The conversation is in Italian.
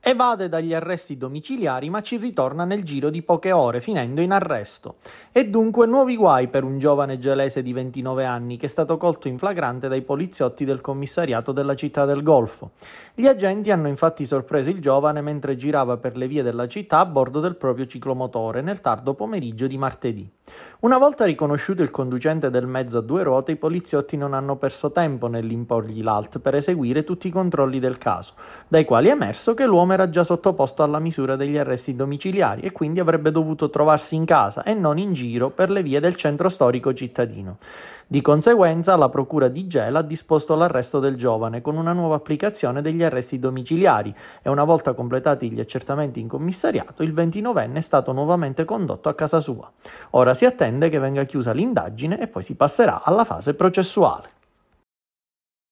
Evade dagli arresti domiciliari ma ci ritorna nel giro di poche ore finendo in arresto. E dunque nuovi guai per un giovane gelese di 29 anni che è stato colto in flagrante dai poliziotti del commissariato della città del Golfo. Gli agenti hanno infatti sorpreso il giovane mentre girava per le vie della città a bordo del proprio ciclomotore nel tardo pomeriggio di martedì. Una volta riconosciuto il conducente del mezzo a due ruote, i poliziotti non hanno perso tempo nell'imporgli l'alt per eseguire tutti i controlli del caso, dai quali è emerso che l'uomo Tom era già sottoposto alla misura degli arresti domiciliari e quindi avrebbe dovuto trovarsi in casa e non in giro per le vie del centro storico cittadino. Di conseguenza la procura di Gela ha disposto l'arresto del giovane con una nuova applicazione degli arresti domiciliari e una volta completati gli accertamenti in commissariato il 29enne è stato nuovamente condotto a casa sua. Ora si attende che venga chiusa l'indagine e poi si passerà alla fase processuale.